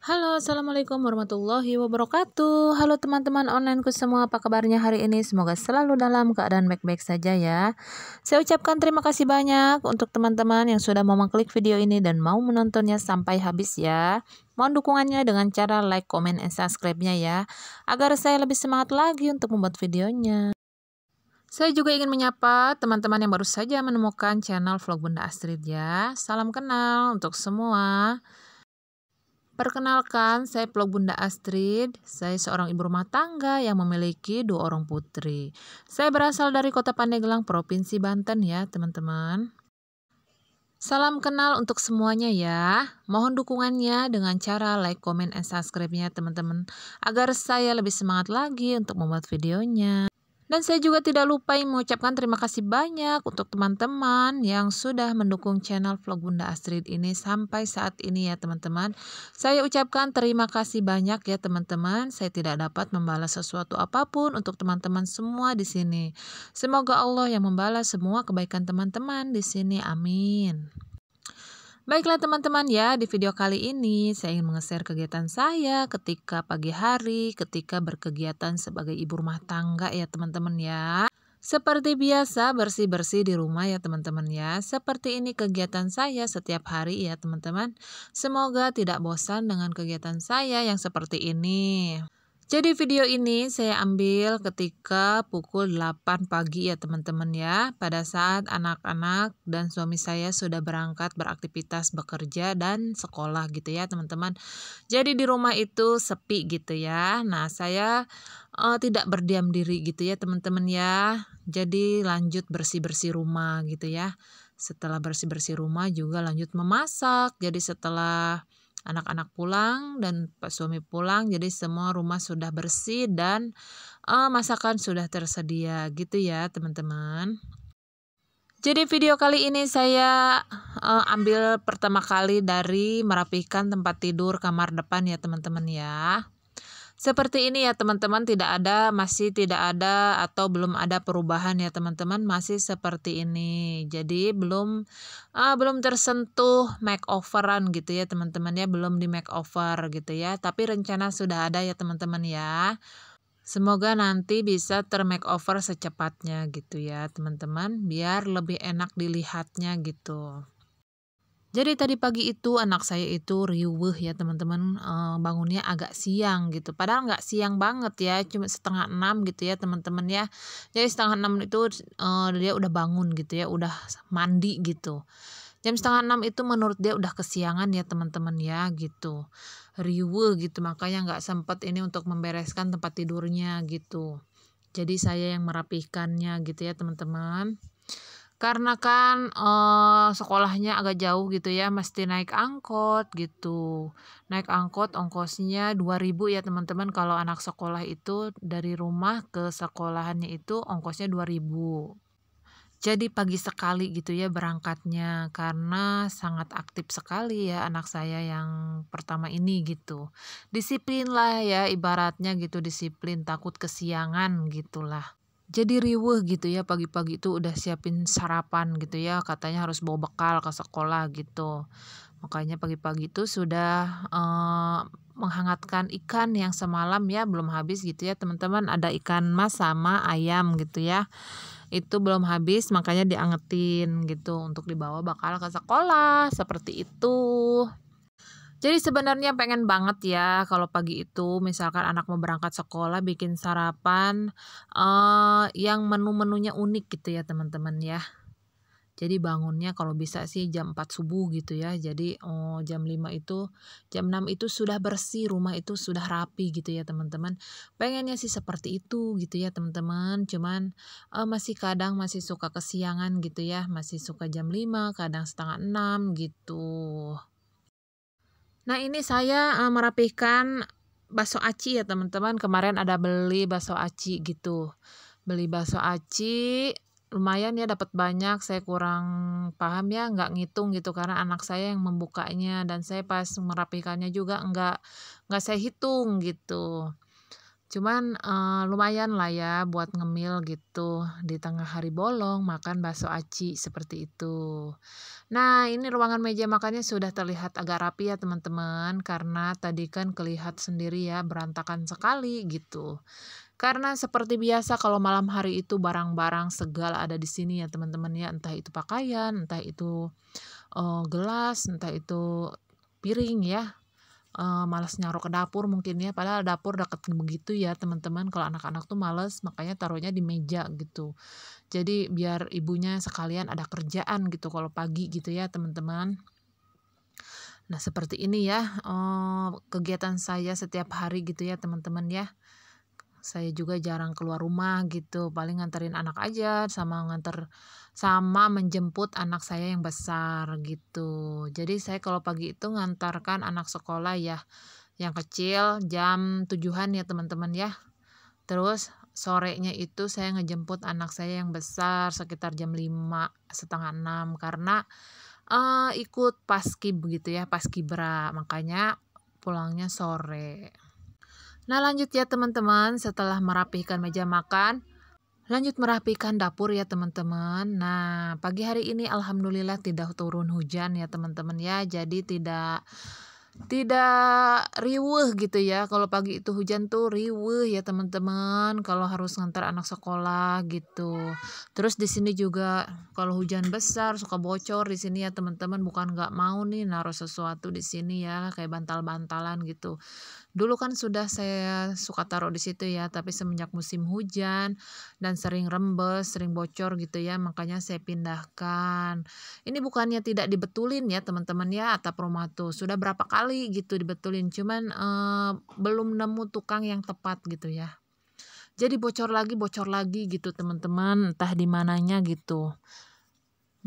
Halo, Assalamualaikum warahmatullahi wabarakatuh Halo teman-teman onlineku semua, apa kabarnya hari ini? Semoga selalu dalam keadaan baik-baik saja ya Saya ucapkan terima kasih banyak untuk teman-teman yang sudah mau mengklik video ini dan mau menontonnya sampai habis ya Mohon dukungannya dengan cara like, comment, and subscribe-nya ya Agar saya lebih semangat lagi untuk membuat videonya saya juga ingin menyapa teman-teman yang baru saja menemukan channel vlog Bunda Astrid ya. Salam kenal untuk semua. Perkenalkan, saya Pelog Bunda Astrid. Saya seorang ibu rumah tangga yang memiliki dua orang putri. Saya berasal dari kota Pandeglang, Provinsi Banten ya, teman-teman. Salam kenal untuk semuanya ya. Mohon dukungannya dengan cara like, comment, and subscribe-nya teman-teman. Agar saya lebih semangat lagi untuk membuat videonya. Dan saya juga tidak lupa ingin mengucapkan terima kasih banyak untuk teman-teman yang sudah mendukung channel vlog Bunda Astrid ini sampai saat ini ya teman-teman. Saya ucapkan terima kasih banyak ya teman-teman. Saya tidak dapat membalas sesuatu apapun untuk teman-teman semua di sini. Semoga Allah yang membalas semua kebaikan teman-teman di sini. Amin. Baiklah teman-teman ya, di video kali ini saya ingin mengeser kegiatan saya ketika pagi hari, ketika berkegiatan sebagai ibu rumah tangga ya teman-teman ya. Seperti biasa bersih-bersih di rumah ya teman-teman ya. Seperti ini kegiatan saya setiap hari ya teman-teman. Semoga tidak bosan dengan kegiatan saya yang seperti ini. Jadi video ini saya ambil ketika pukul 8 pagi ya teman-teman ya. Pada saat anak-anak dan suami saya sudah berangkat beraktivitas bekerja dan sekolah gitu ya teman-teman. Jadi di rumah itu sepi gitu ya. Nah saya uh, tidak berdiam diri gitu ya teman-teman ya. Jadi lanjut bersih-bersih rumah gitu ya. Setelah bersih-bersih rumah juga lanjut memasak. Jadi setelah anak-anak pulang dan pak suami pulang jadi semua rumah sudah bersih dan uh, masakan sudah tersedia gitu ya teman-teman jadi video kali ini saya uh, ambil pertama kali dari merapikan tempat tidur kamar depan ya teman-teman ya seperti ini ya teman-teman, tidak ada, masih tidak ada atau belum ada perubahan ya teman-teman, masih seperti ini. Jadi belum ah, belum tersentuh makeoveran gitu ya teman-teman ya, belum di makeover gitu ya. Tapi rencana sudah ada ya teman-teman ya. Semoga nanti bisa termakeover secepatnya gitu ya teman-teman, biar lebih enak dilihatnya gitu. Jadi tadi pagi itu anak saya itu riuh ya teman-teman eh, bangunnya agak siang gitu. Padahal nggak siang banget ya, cuma setengah enam gitu ya teman-teman ya. Jadi setengah enam itu eh, dia udah bangun gitu ya, udah mandi gitu. Jam setengah enam itu menurut dia udah kesiangan ya teman-teman ya gitu. Riuh gitu makanya nggak sempat ini untuk membereskan tempat tidurnya gitu. Jadi saya yang merapihkannya gitu ya teman-teman karena kan eh, sekolahnya agak jauh gitu ya mesti naik angkot gitu naik angkot ongkosnya 2000 ya teman-teman kalau anak sekolah itu dari rumah ke sekolahannya itu ongkosnya 2000 jadi pagi sekali gitu ya berangkatnya karena sangat aktif sekali ya anak saya yang pertama ini gitu disiplin lah ya ibaratnya gitu disiplin takut kesiangan gitulah jadi riweh gitu ya pagi-pagi tuh udah siapin sarapan gitu ya katanya harus bawa bekal ke sekolah gitu makanya pagi-pagi itu sudah uh, menghangatkan ikan yang semalam ya belum habis gitu ya teman-teman ada ikan mas sama ayam gitu ya itu belum habis makanya diangetin gitu untuk dibawa bakal ke sekolah seperti itu jadi sebenarnya pengen banget ya kalau pagi itu misalkan anak mau berangkat sekolah bikin sarapan uh, yang menu-menunya unik gitu ya teman-teman ya. Jadi bangunnya kalau bisa sih jam 4 subuh gitu ya. Jadi oh, jam 5 itu, jam 6 itu sudah bersih, rumah itu sudah rapi gitu ya teman-teman. Pengennya sih seperti itu gitu ya teman-teman. Cuman uh, masih kadang masih suka kesiangan gitu ya. Masih suka jam 5, kadang setengah 6 gitu. Nah ini saya uh, merapihkan bakso aci ya teman-teman. Kemarin ada beli bakso aci gitu. Beli bakso aci lumayan ya dapat banyak. Saya kurang paham ya nggak ngitung gitu karena anak saya yang membukanya dan saya pas merapihkannya juga nggak nggak saya hitung gitu. Cuman uh, lumayan lah ya buat ngemil gitu di tengah hari bolong makan bakso aci seperti itu. Nah ini ruangan meja makannya sudah terlihat agak rapi ya teman-teman karena tadi kan kelihat sendiri ya berantakan sekali gitu. Karena seperti biasa kalau malam hari itu barang-barang segala ada di sini ya teman-teman ya entah itu pakaian, entah itu uh, gelas, entah itu piring ya uh, malas nyaruh ke dapur mungkin ya padahal dapur deket begitu ya teman-teman kalau anak-anak tuh malas makanya taruhnya di meja gitu jadi biar ibunya sekalian ada kerjaan gitu kalau pagi gitu ya teman-teman nah seperti ini ya uh, kegiatan saya setiap hari gitu ya teman-teman ya saya juga jarang keluar rumah gitu paling nganterin anak aja sama nganter sama menjemput anak saya yang besar gitu jadi saya kalau pagi itu ngantarkan anak sekolah ya yang kecil jam tujuhan ya teman-teman ya terus sorenya itu saya ngejemput anak saya yang besar sekitar jam lima setengah enam karena uh, ikut paskib begitu ya paskibra makanya pulangnya sore Nah lanjut ya teman-teman, setelah merapihkan meja makan, lanjut merapihkan dapur ya teman-teman. Nah pagi hari ini alhamdulillah tidak turun hujan ya teman-teman ya, jadi tidak tidak riweh gitu ya kalau pagi itu hujan tuh riweh ya teman-teman kalau harus ngantar anak sekolah gitu terus di sini juga kalau hujan besar suka bocor di sini ya teman-teman bukan nggak mau nih naruh sesuatu di sini ya kayak bantal-bantalan gitu Dulu kan sudah saya suka taruh di situ ya, tapi semenjak musim hujan dan sering rembes, sering bocor gitu ya, makanya saya pindahkan. Ini bukannya tidak dibetulin ya teman-teman ya atap rumah tuh. Sudah berapa kali gitu dibetulin, cuman eh, belum nemu tukang yang tepat gitu ya. Jadi bocor lagi, bocor lagi gitu teman-teman, entah di mananya gitu.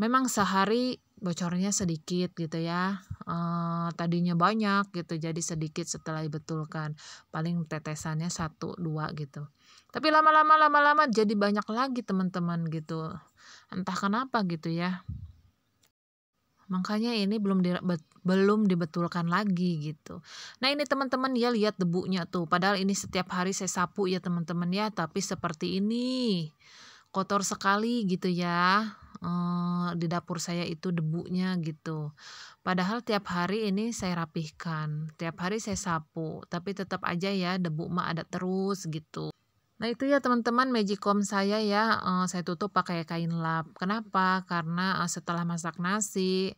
Memang sehari bocornya sedikit gitu ya uh, tadinya banyak gitu jadi sedikit setelah dibetulkan paling tetesannya satu dua gitu tapi lama-lama lama-lama jadi banyak lagi teman-teman gitu entah kenapa gitu ya makanya ini belum di, be, belum dibetulkan lagi gitu. Nah ini teman-teman ya lihat debunya tuh. Padahal ini setiap hari saya sapu ya teman-teman ya, tapi seperti ini kotor sekali gitu ya eh, di dapur saya itu debunya gitu. Padahal tiap hari ini saya rapihkan, tiap hari saya sapu, tapi tetap aja ya debu mah ada terus gitu. Nah itu ya teman-teman magicom saya ya uh, saya tutup pakai kain lap. Kenapa? Karena uh, setelah masak nasi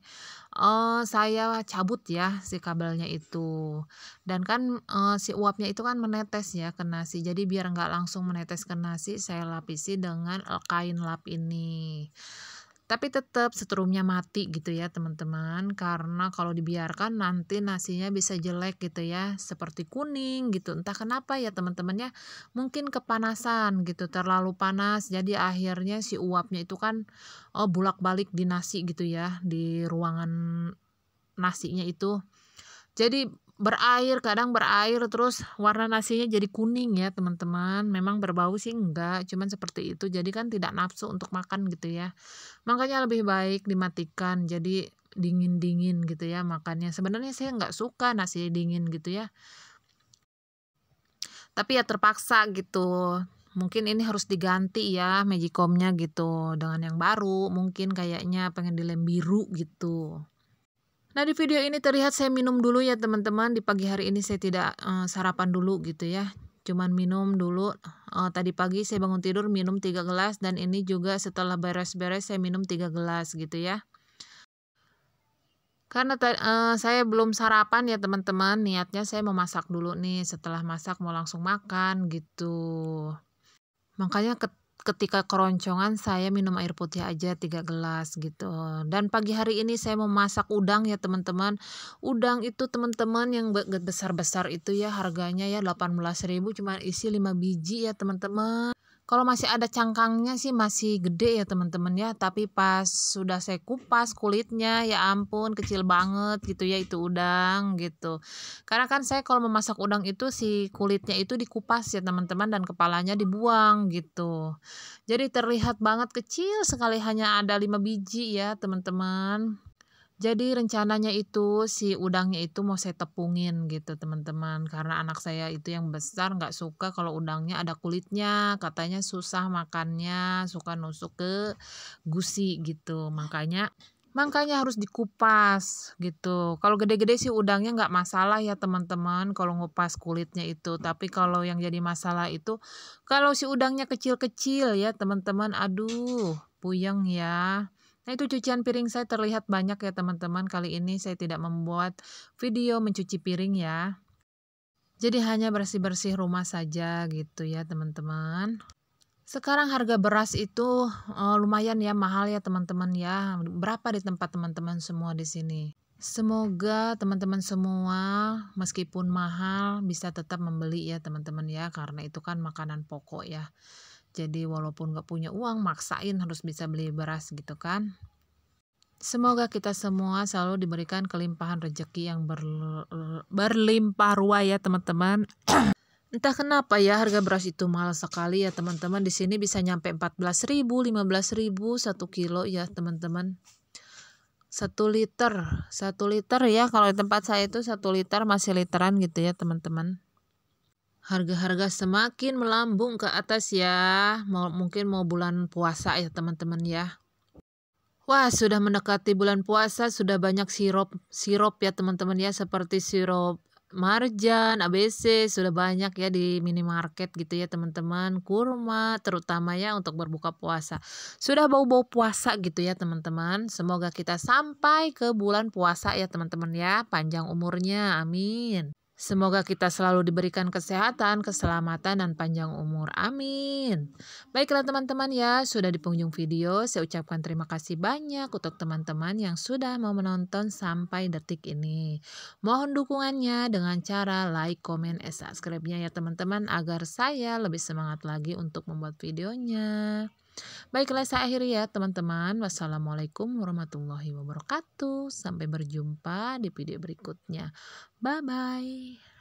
uh, saya cabut ya si kabelnya itu. Dan kan uh, si uapnya itu kan menetes ya ke nasi. Jadi biar nggak langsung menetes ke nasi saya lapisi dengan kain lap ini tapi tetap setrumnya mati gitu ya teman-teman karena kalau dibiarkan nanti nasinya bisa jelek gitu ya seperti kuning gitu entah kenapa ya teman-teman ya mungkin kepanasan gitu terlalu panas jadi akhirnya si uapnya itu kan oh, bulak-balik di nasi gitu ya di ruangan nasinya itu jadi berair kadang berair terus warna nasinya jadi kuning ya teman-teman memang berbau sih enggak cuman seperti itu jadi kan tidak nafsu untuk makan gitu ya makanya lebih baik dimatikan jadi dingin-dingin gitu ya makannya sebenarnya saya enggak suka nasi dingin gitu ya tapi ya terpaksa gitu mungkin ini harus diganti ya magicomnya gitu dengan yang baru mungkin kayaknya pengen dilem biru gitu Nah di video ini terlihat saya minum dulu ya teman-teman di pagi hari ini saya tidak uh, sarapan dulu gitu ya cuman minum dulu uh, tadi pagi saya bangun tidur minum 3 gelas dan ini juga setelah beres-beres saya minum 3 gelas gitu ya karena uh, saya belum sarapan ya teman-teman niatnya saya mau masak dulu nih setelah masak mau langsung makan gitu makanya ketika keroncongan saya minum air putih aja tiga gelas gitu. Dan pagi hari ini saya mau masak udang ya teman-teman. Udang itu teman-teman yang besar-besar itu ya harganya ya 18.000 cuma isi 5 biji ya teman-teman. Kalau masih ada cangkangnya sih masih gede ya teman-teman ya, tapi pas sudah saya kupas kulitnya ya ampun kecil banget gitu ya itu udang gitu. Karena kan saya kalau memasak udang itu si kulitnya itu dikupas ya teman-teman dan kepalanya dibuang gitu. Jadi terlihat banget kecil sekali hanya ada lima biji ya teman-teman. Jadi rencananya itu si udangnya itu mau saya tepungin gitu teman-teman karena anak saya itu yang besar nggak suka kalau udangnya ada kulitnya katanya susah makannya suka nusuk ke gusi gitu makanya makanya harus dikupas gitu kalau gede-gede sih udangnya nggak masalah ya teman-teman kalau ngupas kulitnya itu tapi kalau yang jadi masalah itu kalau si udangnya kecil-kecil ya teman-teman aduh puyeng ya Nah itu cucian piring saya terlihat banyak ya teman-teman. Kali ini saya tidak membuat video mencuci piring ya. Jadi hanya bersih-bersih rumah saja gitu ya teman-teman. Sekarang harga beras itu uh, lumayan ya mahal ya teman-teman ya. Berapa di tempat teman-teman semua di sini? Semoga teman-teman semua meskipun mahal bisa tetap membeli ya teman-teman ya karena itu kan makanan pokok ya. Jadi walaupun gak punya uang, maksain harus bisa beli beras gitu kan. Semoga kita semua selalu diberikan kelimpahan rejeki yang ber, berlimpah ruah ya teman-teman. Entah kenapa ya harga beras itu mahal sekali ya teman-teman. Di sini bisa nyampe 14.000, 15.000 1 kilo ya teman-teman. 1 liter, 1 liter ya kalau di tempat saya itu 1 liter masih literan gitu ya teman-teman harga-harga semakin melambung ke atas ya. Mau, mungkin mau bulan puasa ya teman-teman ya. Wah, sudah mendekati bulan puasa, sudah banyak sirup sirup ya teman-teman ya seperti sirup marjan, ABC, sudah banyak ya di minimarket gitu ya teman-teman. Kurma terutama ya untuk berbuka puasa. Sudah bau-bau puasa gitu ya teman-teman. Semoga kita sampai ke bulan puasa ya teman-teman ya. Panjang umurnya. Amin. Semoga kita selalu diberikan kesehatan, keselamatan, dan panjang umur. Amin. Baiklah teman-teman ya, sudah di penghujung video. Saya ucapkan terima kasih banyak untuk teman-teman yang sudah mau menonton sampai detik ini. Mohon dukungannya dengan cara like, komen, dan subscribe-nya ya teman-teman agar saya lebih semangat lagi untuk membuat videonya. Baiklah saya akhiri ya teman-teman. Wassalamualaikum warahmatullahi wabarakatuh. Sampai berjumpa di video berikutnya. Bye-bye.